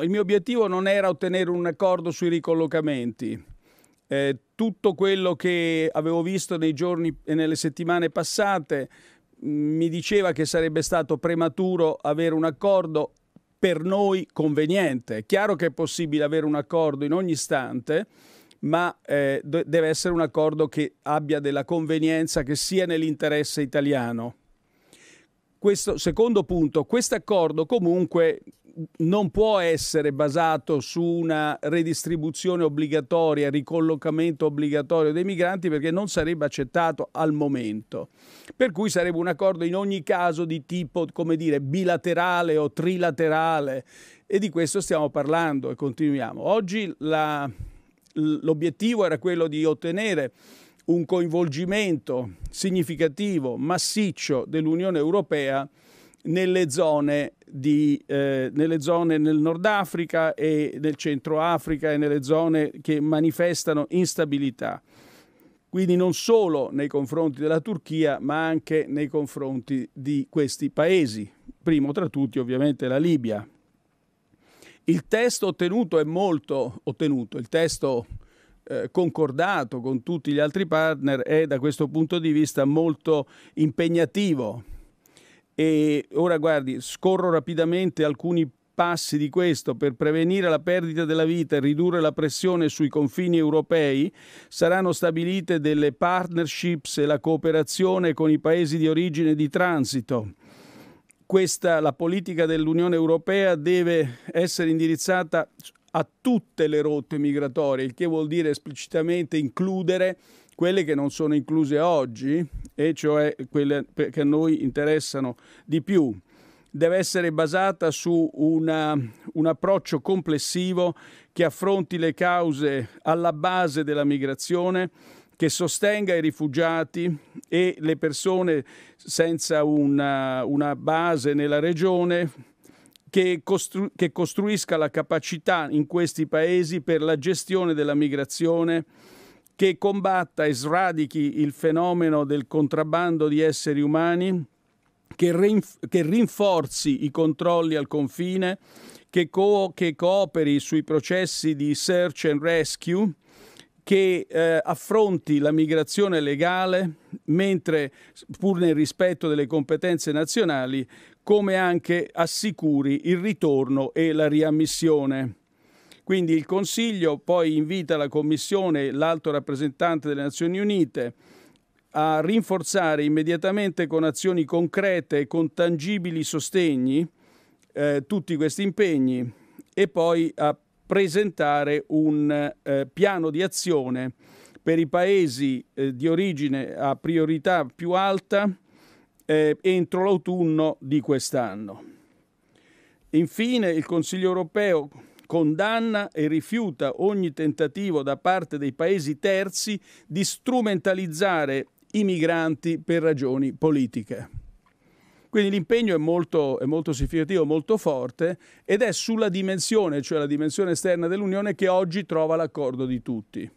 Il mio obiettivo non era ottenere un accordo sui ricollocamenti. Eh, tutto quello che avevo visto nei giorni e nelle settimane passate mh, mm, mi diceva che sarebbe stato prematuro avere un accordo per noi conveniente. È chiaro che è possibile avere un accordo in ogni istante, ma eh, deve essere un accordo che abbia della convenienza, che sia nell'interesse italiano questo secondo punto, questo accordo comunque non può essere basato su una redistribuzione obbligatoria, ricollocamento obbligatorio dei migranti perché non sarebbe accettato al momento. Per cui sarebbe un accordo in ogni caso di tipo, come dire, bilaterale o trilaterale e di questo stiamo parlando e continuiamo. Oggi l'obiettivo era quello di ottenere un coinvolgimento significativo, massiccio dell'Unione Europea nelle zone, di, eh, nelle zone nel Nord Africa e nel Centro Africa e nelle zone che manifestano instabilità. Quindi non solo nei confronti della Turchia, ma anche nei confronti di questi paesi, primo tra tutti ovviamente la Libia. Il testo ottenuto è molto ottenuto, il testo eh, concordato con tutti gli altri partner è da questo punto di vista molto impegnativo, e ora guardi, scorro rapidamente alcuni passi di questo per prevenire la perdita della vita e ridurre la pressione sui confini europei, saranno stabilite delle partnerships e la cooperazione con i paesi di origine e di transito. Questa, la politica dell'Unione Europea deve essere indirizzata a tutte le rotte migratorie, il che vuol dire esplicitamente includere quelle che non sono incluse oggi, e cioè quelle che a noi interessano di più, deve essere basata su una, un approccio complessivo che affronti le cause alla base della migrazione, che sostenga i rifugiati e le persone senza una, una base nella regione, che, costru- che, costruisca la capacità in questi paesi per la gestione della migrazione che combatta e sradichi il fenomeno del contrabbando di esseri umani, che, rinf- che rinforzi i controlli al confine, che, co- che, cooperi sui processi di search and rescue, che eh, affronti la migrazione legale, mentre pur nel rispetto delle competenze nazionali, come anche assicuri il ritorno e la riammissione. Quindi il Consiglio poi invita la Commissione, l'alto rappresentante delle Nazioni Unite, a rinforzare immediatamente con azioni concrete e con tangibili sostegni eh, tutti questi impegni e poi a presentare un eh, piano di azione per i paesi eh, di origine a priorità più alta eh, entro l'autunno di quest'anno. Infine il Consiglio europeo condanna e rifiuta ogni tentativo da parte dei paesi terzi di strumentalizzare i migranti per ragioni politiche. Quindi l'impegno è molto, è molto, significativo, molto forte ed è sulla dimensione, cioè la dimensione esterna dell'Unione, che oggi trova l'accordo di tutti.